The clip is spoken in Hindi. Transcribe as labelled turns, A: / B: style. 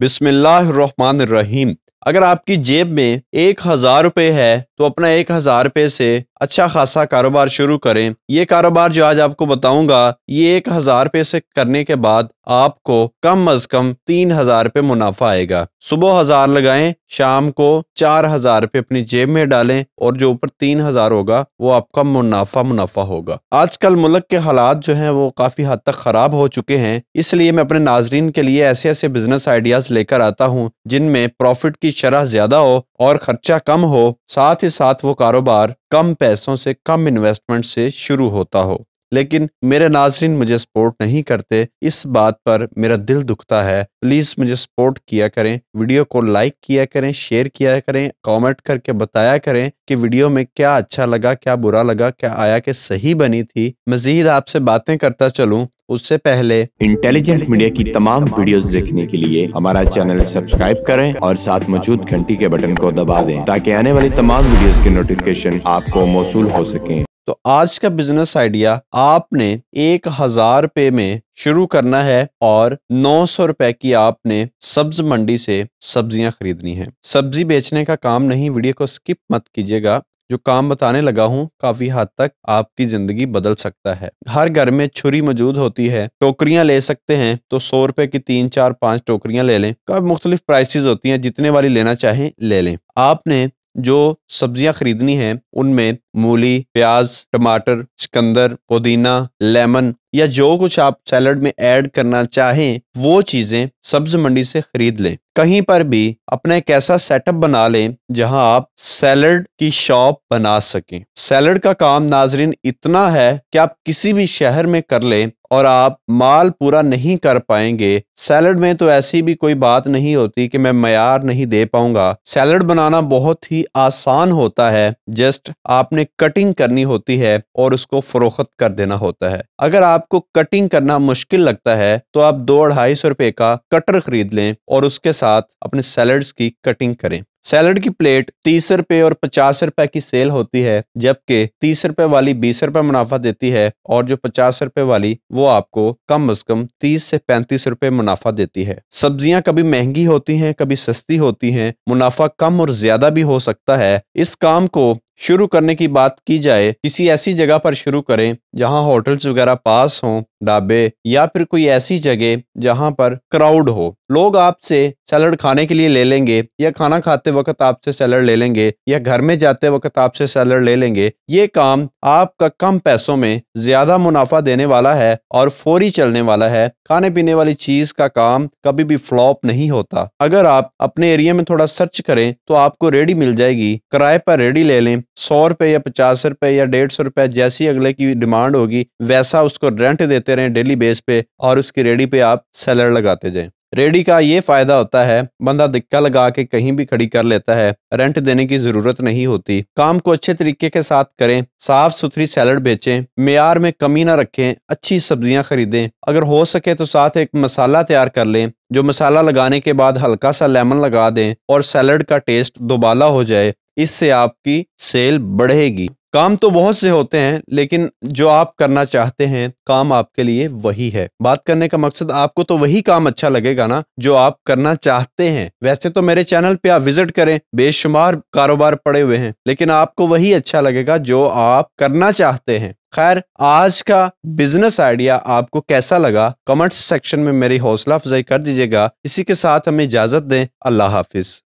A: बिस्मिल्लाहमान रहीम अगर आपकी जेब में एक हज़ार रुपये है तो अपना एक हज़ार रुपये से अच्छा खासा कारोबार शुरू करें ये कारोबार जो आज आपको बताऊंगा ये एक हज़ार रुपये से करने के बाद आपको कम अज कम तीन हजार रुपए मुनाफा आएगा सुबह हजार लगाएं शाम को चार हजार पे अपनी जेब में डालें और जो ऊपर तीन हजार होगा वो आपका मुनाफा मुनाफा होगा आजकल मुल्क के हालात जो हैं वो काफी हद तक खराब हो चुके हैं इसलिए मैं अपने नाजरीन के लिए ऐसे ऐसे बिजनेस आइडियाज लेकर आता हूँ जिनमें प्रॉफिट की शरह ज्यादा हो और खर्चा कम हो साथ ही साथ वो कारोबार कम पैसों से कम इन्वेस्टमेंट से शुरू होता हो लेकिन मेरे नाजरन मुझे सपोर्ट नहीं करते इस बात पर मेरा दिल दुखता है प्लीज़ मुझे सपोर्ट किया करें वीडियो को लाइक किया करें शेयर किया करें कमेंट करके बताया करें कि वीडियो में क्या अच्छा लगा क्या बुरा लगा क्या आया कि सही बनी थी मज़ीद आपसे बातें करता चलूँ उससे पहले इंटेलिजेंट मीडिया की तमाम वीडियोस देखने के लिए हमारा चैनल सब्सक्राइब करें और साथ मौजूद घंटी के बटन को दबा दें ताकि आने वाली तमाम वीडियोस के नोटिफिकेशन आपको मौसू हो सके तो आज का बिजनेस आइडिया आपने एक हजार रुपए में शुरू करना है और नौ सौ रुपए की आपने सब्ज मंडी से सब्जियां खरीदनी है सब्जी बेचने का काम नहीं वीडियो को स्किप मत कीजिएगा जो काम बताने लगा हूँ काफी हद तक आपकी जिंदगी बदल सकता है हर घर में छुरी मौजूद होती है टोकरियां ले सकते हैं तो सौ रुपए की तीन चार पांच टोकरियां ले लें कब मुख्तलिफ प्राइसेस होती हैं जितने वाली लेना चाहें ले लें आपने जो सब्जियां खरीदनी है उनमें मूली प्याज टमाटर चिकंदर पुदीना लेमन या जो कुछ आप सैलड में ऐड करना चाहें वो चीज़ें सब्ज मंडी से खरीद लें कहीं पर भी अपना एक ऐसा सेटअप बना लें जहां आप सैलड की शॉप बना सकें सैलड का काम नाजरीन इतना है कि आप किसी भी शहर में कर लें और आप माल पूरा नहीं कर पाएंगे सैलड में तो ऐसी भी कोई बात नहीं होती कि मैं मैार नहीं दे पाऊंगा सैलड बनाना बहुत ही आसान होता है जस्ट आपने कटिंग करनी होती है और उसको फरोख्त कर देना होता है अगर आपको कटिंग करना मुश्किल लगता है तो आप दो अढ़ाई सौ रुपए का कटर खरीद लें और उसके साथ साथ अपने सैलड्स की कटिंग करें सैलड की प्लेट तीस रुपए और पचास रुपए की सेल होती है जबकि तीस रुपए वाली बीस रुपए मुनाफा देती है और जो पचास रुपए वाली वो आपको कम अज कम तीस से पैंतीस रुपए मुनाफा देती है सब्जियां कभी महंगी होती हैं कभी सस्ती होती हैं मुनाफा कम और ज्यादा भी हो सकता है इस काम को शुरू करने की बात की जाए किसी ऐसी जगह पर शुरू करें जहां होटल्स वगैरह पास हों ढाबे या फिर कोई ऐसी जगह जहां पर क्राउड हो लोग आपसे सैलड खाने के लिए ले लेंगे या खाना खाते वक्त आपसे सैलर ले लेंगे या घर में जाते वक्त आपसे सैलर ले लेंगे ये काम आपका कम पैसों में ज्यादा मुनाफा देने वाला है और फौरी चलने वाला है खाने पीने वाली चीज का काम कभी भी फ्लॉप नहीं होता अगर आप अपने एरिया में थोड़ा सर्च करें तो आपको रेडी मिल जाएगी किराए पर रेडी ले लें सौ रुपए या पचास रुपए या डेढ़ सौ रुपए जैसी अगले की डिमांड होगी वैसा उसको रेंट देते रहें डेली बेस पे और उसकी रेडी पे आप सेलर लगाते जाएं रेडी का ये फायदा होता है बंदा दिक्का लगा के कहीं भी खड़ी कर लेता है रेंट देने की जरूरत नहीं होती काम को अच्छे तरीके के साथ करें साफ सुथरी सैलड बेचें मैार में कमी ना रखें अच्छी सब्जियां खरीदें अगर हो सके तो साथ एक मसाला तैयार कर लें जो मसाला लगाने के बाद हल्का सा लेमन लगा दें और सैलड का टेस्ट दोबाला हो जाए इससे आपकी सेल बढ़ेगी काम तो बहुत से होते हैं लेकिन जो आप करना चाहते हैं काम आपके लिए वही है बात करने का मकसद आपको तो वही काम अच्छा लगेगा ना जो आप करना चाहते हैं वैसे तो मेरे चैनल पे आप विजिट करें बेशुमार कारोबार पड़े हुए हैं लेकिन आपको वही अच्छा लगेगा जो आप करना चाहते हैं खैर आज का बिजनेस आइडिया आपको कैसा लगा कमेंट सेक्शन में मेरी हौसला अफजाई कर दीजिएगा इसी के साथ हमें इजाजत दें अल्लाह हाफिज